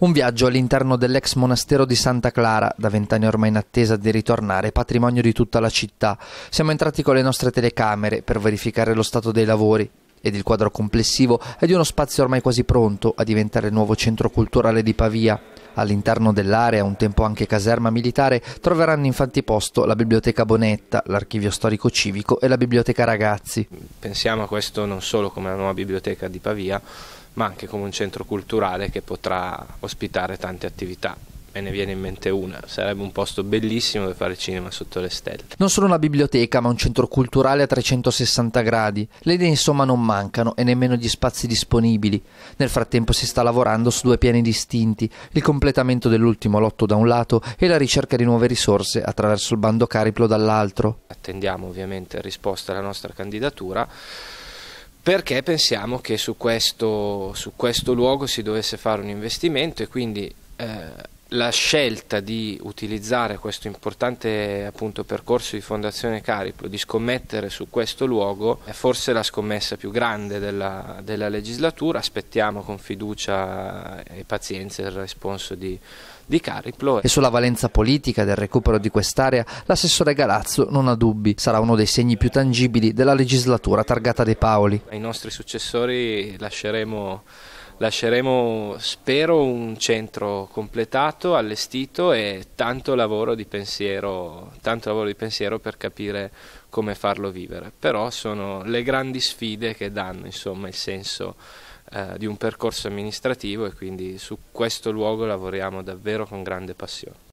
Un viaggio all'interno dell'ex monastero di Santa Clara, da vent'anni ormai in attesa di ritornare, patrimonio di tutta la città. Siamo entrati con le nostre telecamere per verificare lo stato dei lavori ed il quadro complessivo è di uno spazio ormai quasi pronto a diventare il nuovo centro culturale di Pavia. All'interno dell'area, un tempo anche caserma militare, troveranno infatti posto la biblioteca Bonetta, l'archivio storico civico e la biblioteca Ragazzi. Pensiamo a questo non solo come la nuova biblioteca di Pavia, ma anche come un centro culturale che potrà ospitare tante attività me ne viene in mente una, sarebbe un posto bellissimo per fare cinema sotto le stelle. Non solo una biblioteca, ma un centro culturale a 360 gradi. Le idee insomma non mancano e nemmeno gli spazi disponibili. Nel frattempo si sta lavorando su due piani distinti, il completamento dell'ultimo lotto da un lato e la ricerca di nuove risorse attraverso il bando Cariplo dall'altro. Attendiamo ovviamente risposta alla nostra candidatura perché pensiamo che su questo, su questo luogo si dovesse fare un investimento e quindi eh, la scelta di utilizzare questo importante appunto, percorso di Fondazione Cariplo, di scommettere su questo luogo, è forse la scommessa più grande della, della legislatura. Aspettiamo con fiducia e pazienza il responso di, di Cariplo. E sulla valenza politica del recupero di quest'area, l'assessore Galazzo non ha dubbi, sarà uno dei segni più tangibili della legislatura targata De Paoli. Ai nostri successori lasceremo lasceremo, spero, un centro completato, allestito e tanto lavoro di pensiero, tanto lavoro di pensiero per capire come farlo vivere. Però sono le grandi sfide che danno insomma, il senso eh, di un percorso amministrativo e quindi su questo luogo lavoriamo davvero con grande passione.